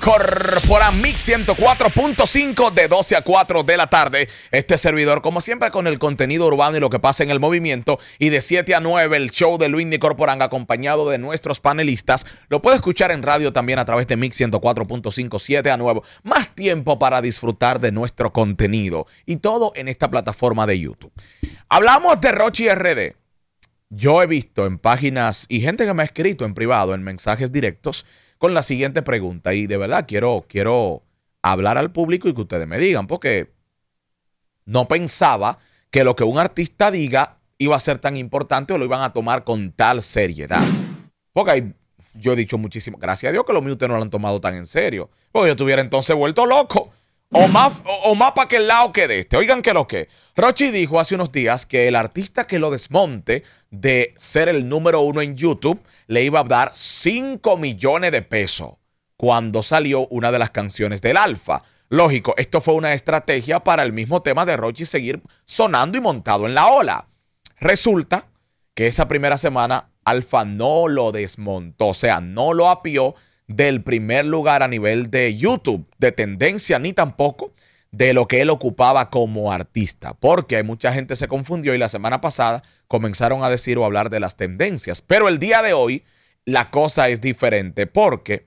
por Corpora Mix 104.5 de 12 a 4 de la tarde. Este servidor, como siempre, con el contenido urbano y lo que pasa en el movimiento. Y de 7 a 9, el show de Luis Nicorporan acompañado de nuestros panelistas. Lo puede escuchar en radio también a través de Mix 104.5, 7 a 9. Más tiempo para disfrutar de nuestro contenido. Y todo en esta plataforma de YouTube. Hablamos de Rochi RD. Yo he visto en páginas y gente que me ha escrito en privado, en mensajes directos, con la siguiente pregunta. Y de verdad quiero, quiero hablar al público y que ustedes me digan, porque no pensaba que lo que un artista diga iba a ser tan importante o lo iban a tomar con tal seriedad. Porque yo he dicho muchísimo, gracias a Dios que los míos no lo han tomado tan en serio. Porque yo estuviera entonces vuelto loco. O más, o, más para aquel lado que de este. Oigan que lo que. Rochi dijo hace unos días que el artista que lo desmonte de ser el número uno en YouTube le iba a dar 5 millones de pesos cuando salió una de las canciones del Alfa. Lógico, esto fue una estrategia para el mismo tema de Rochi seguir sonando y montado en la ola. Resulta que esa primera semana Alfa no lo desmontó, o sea, no lo apió del primer lugar a nivel de YouTube, de tendencia, ni tampoco de lo que él ocupaba como artista, porque mucha gente se confundió y la semana pasada comenzaron a decir o hablar de las tendencias, pero el día de hoy la cosa es diferente porque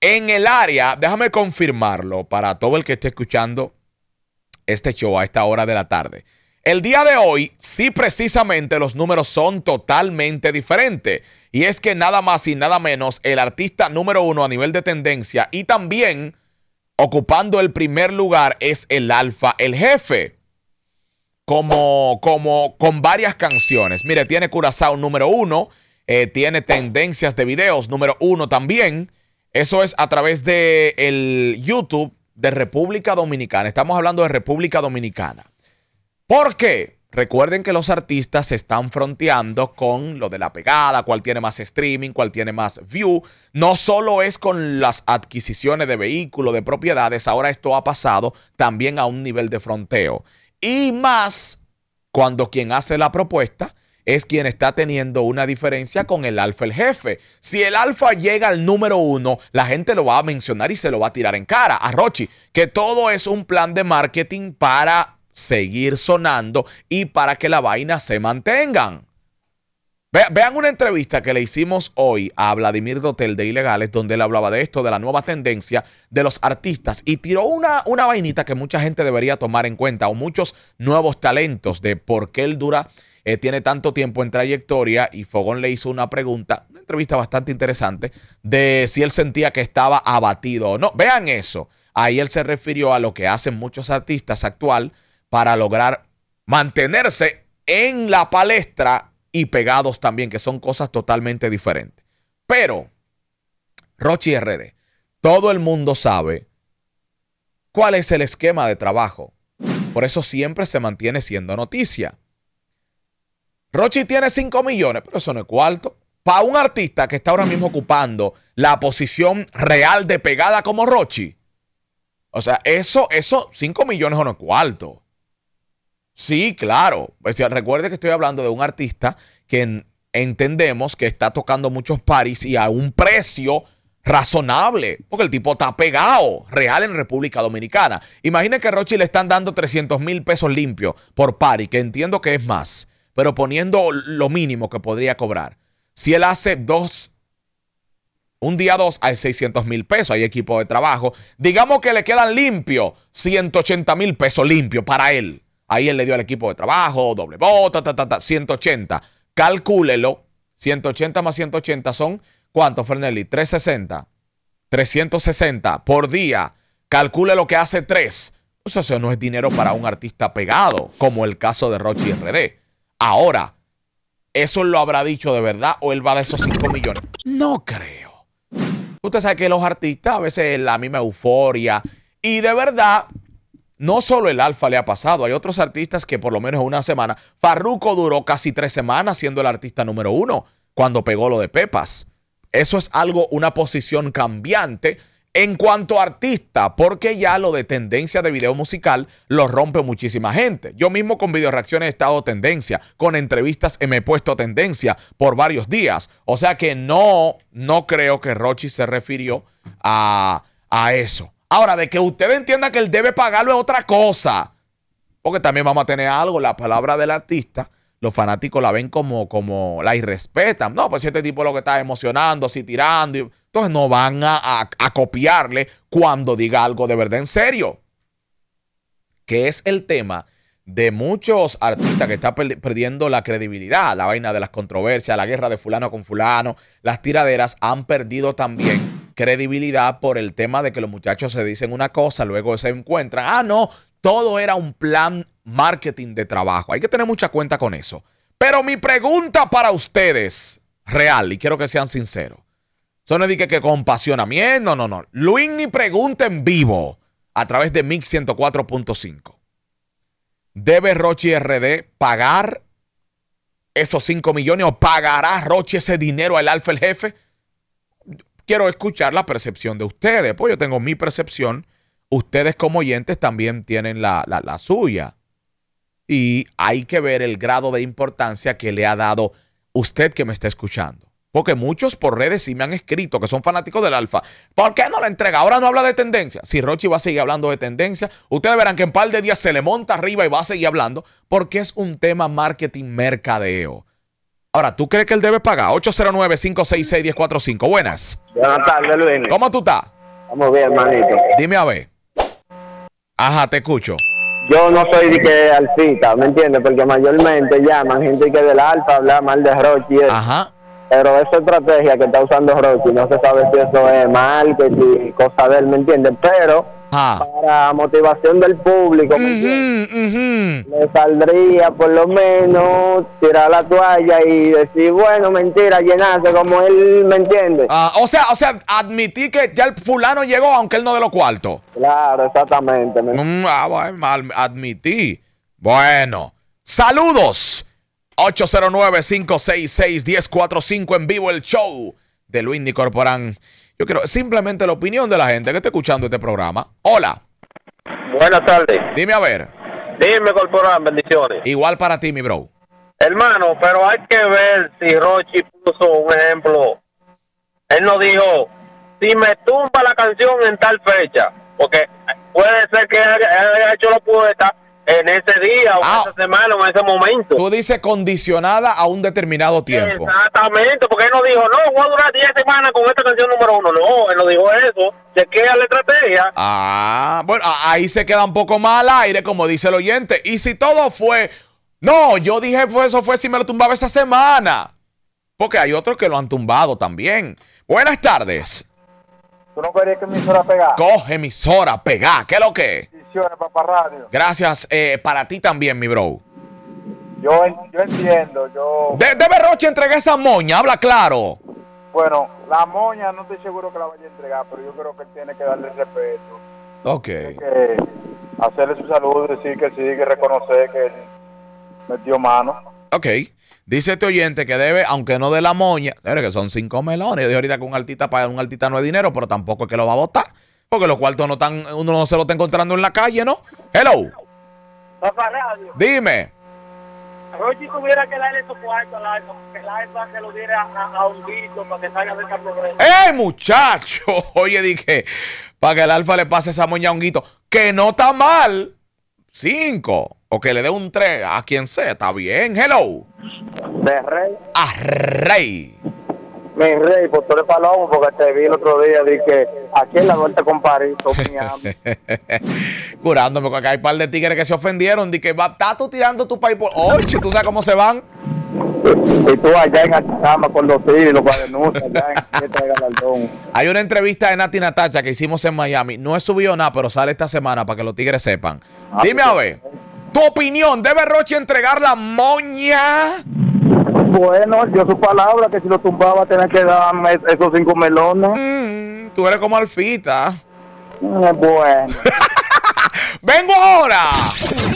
en el área, déjame confirmarlo para todo el que esté escuchando este show a esta hora de la tarde. El día de hoy, sí precisamente los números son totalmente diferentes. Y es que nada más y nada menos el artista número uno a nivel de tendencia y también ocupando el primer lugar es el alfa, el jefe. Como, como con varias canciones. Mire, tiene Curazao número uno, eh, tiene tendencias de videos número uno también. Eso es a través de el YouTube de República Dominicana. Estamos hablando de República Dominicana. Porque recuerden que los artistas se están fronteando con lo de la pegada, cuál tiene más streaming, cuál tiene más view. No solo es con las adquisiciones de vehículos, de propiedades, ahora esto ha pasado también a un nivel de fronteo. Y más cuando quien hace la propuesta es quien está teniendo una diferencia con el alfa, el jefe. Si el alfa llega al número uno, la gente lo va a mencionar y se lo va a tirar en cara a Rochi, que todo es un plan de marketing para seguir sonando y para que la vaina se mantengan. vean una entrevista que le hicimos hoy a Vladimir Dotel de Ilegales, donde él hablaba de esto, de la nueva tendencia de los artistas y tiró una, una vainita que mucha gente debería tomar en cuenta o muchos nuevos talentos de por qué él dura, eh, tiene tanto tiempo en trayectoria y Fogón le hizo una pregunta, una entrevista bastante interesante, de si él sentía que estaba abatido o no. Vean eso. Ahí él se refirió a lo que hacen muchos artistas actual, para lograr mantenerse en la palestra y pegados también, que son cosas totalmente diferentes. Pero, Rochi RD, todo el mundo sabe cuál es el esquema de trabajo. Por eso siempre se mantiene siendo noticia. Rochi tiene 5 millones, pero eso no es cuarto. Para un artista que está ahora mismo ocupando la posición real de pegada como Rochi, o sea, eso, eso, 5 millones o no es cuarto. Sí, claro. recuerde que estoy hablando de un artista que entendemos que está tocando muchos paris y a un precio razonable, porque el tipo está pegado, real en República Dominicana. Imagina que a Rochi le están dando 300 mil pesos limpios por pari, que entiendo que es más, pero poniendo lo mínimo que podría cobrar. Si él hace dos, un día dos, hay 600 mil pesos, hay equipo de trabajo. Digamos que le quedan limpio 180 mil pesos limpio para él. Ahí él le dio al equipo de trabajo, doble bota, ta, ta, ta, 180. Calcúlelo. 180 más 180 son, ¿cuánto, Fernelli? 360. 360 por día. Calcule lo que hace 3. O sea, eso no es dinero para un artista pegado, como el caso de Rochi RD. Ahora, ¿eso lo habrá dicho de verdad o él va de esos 5 millones? No creo. Usted sabe que los artistas a veces la misma euforia. Y de verdad, no solo el Alfa le ha pasado, hay otros artistas que por lo menos una semana. Farruco duró casi tres semanas siendo el artista número uno cuando pegó lo de Pepas. Eso es algo, una posición cambiante en cuanto a artista, porque ya lo de tendencia de video musical lo rompe muchísima gente. Yo mismo con video reacciones he estado tendencia, con entrevistas me he puesto tendencia por varios días. O sea que no, no creo que Rochi se refirió a eso. Ahora, de que usted entienda que él debe pagarlo es otra cosa. Porque también vamos a tener algo, la palabra del artista, los fanáticos la ven como, como la irrespetan. No, pues si este tipo lo que está emocionando, así tirando. entonces no van a copiarle cuando diga algo de verdad en serio. Que es el tema de muchos artistas que están perdiendo la credibilidad, la vaina de las controversias, la guerra de fulano con fulano, las tiraderas han perdido también credibilidad por el tema de que los muchachos se dicen una cosa, luego se encuentran, ah, no, todo era un plan marketing de trabajo. Hay que tener mucha cuenta con eso. Pero mi pregunta para ustedes, real, y quiero que sean sinceros. son no que, compasiona compasionamiento, no, no, no. Luis mi pregunta en vivo a través de MIX 104.5. ¿Debe Rochi RD pagar esos 5 millones o pagará Rochi ese dinero al alfa el jefe? quiero escuchar la percepción de ustedes. Pues yo tengo mi percepción. Ustedes como oyentes también tienen la, suya. Y hay que ver el grado de importancia que le ha dado usted que me está escuchando. Porque muchos por redes sí me han escrito que son fanáticos del alfa. ¿Por qué no la entrega? Ahora no habla de tendencia. Si Rochi va a seguir hablando de tendencia, ustedes verán que en par de días se le monta arriba y va a seguir hablando porque es un tema marketing mercadeo. Ahora, ¿tú crees que él debe pagar? 809-566-1045. Buenas. Buenas tardes, Luis. ¿Cómo tú estás? Estamos bien, hermanito. Dime a ver. Ajá, te escucho. Yo no soy de que alcita, ¿me entiendes? Porque mayormente llaman gente que del alfa habla mal de Rochi. Ajá. Pero esa estrategia que está usando Rochi, no se sabe si eso es mal, que si cosa de él, ¿me entiendes? Pero para motivación del público. Me saldría por lo menos tirar la toalla y decir, bueno, mentira, llenarse como él me entiende. Ah, o sea, o sea, admití que ya el fulano llegó aunque él no de lo cuarto. Claro, exactamente. Mm, ah, admití. Bueno, saludos. 809-566-1045 en vivo el show de Luis Corporán. Yo quiero simplemente la opinión de la gente que está escuchando este programa. Hola. Buenas tardes. Dime a ver. Dime, corporal, bendiciones. Igual para ti, mi bro. Hermano, pero hay que ver si Rochi puso un ejemplo. Él nos dijo, si me tumba la canción en tal fecha, porque puede ser que haya hecho la estar Ah. esa semana o en ese momento. Tú dices condicionada a un determinado tiempo. Exactamente, porque él no dijo, no, voy a durar 10 semanas con esta canción número uno. No, él no dijo eso. queda la estrategia. Ah, bueno, ahí se queda un poco más al aire, como dice el oyente. Y si todo fue, no, yo dije, eso fue si me lo tumbaba esa semana. Porque hay otros que lo han tumbado también. Buenas tardes. ¿Tú no querías que emisora pegara. Coge emisora, pegá. ¿Qué es lo que? Gracias eh, para ti también, mi bro. Yo, yo entiendo, yo... De, de Berroche esa moña, habla claro. Bueno, la moña no estoy seguro que la vaya a entregar, pero yo creo que tiene que darle respeto. Ok. que hacerle su saludo, decir que sí, que reconoce que metió mano. Ok. Dice este oyente que debe, aunque no de la moña, que son cinco melones. Yo dije ahorita que un altita paga un artista no es dinero, pero tampoco es que lo va a votar. Porque los cuartos no están, uno no se lo está encontrando en la calle, ¿no? Hello. Dime. tuviera que darle su al alfa, que el lo diera a, para que salga de esa pobreza. ¡Eh, muchacho! Oye, dije, para que el alfa le pase esa moña a un que no está mal. Cinco. O que le dé un tres a quien sea, está bien. Hello. De rey. A rey. Mi rey, pues tú eres palomo, porque te vi el otro día, dije, aquí en la vuelta con París, Curándome, porque hay un par de tigres que se ofendieron, dije, tú tirando tu país por... Oye, ¿tú sabes cómo se van? Y tú allá en Atacama con los tigres, los cuadernos, allá en Hay una entrevista de Nati Natacha que hicimos en Miami. No he subido nada, pero sale esta semana para que los tigres sepan. Ah, Dime pues, a ver. Tu opinión, ¿debe Roche entregar la moña? Bueno, yo su palabra que si lo tumbaba tenía que darme esos cinco melones. Mm, tú eres como Alfita. Mm, bueno. Vengo ahora.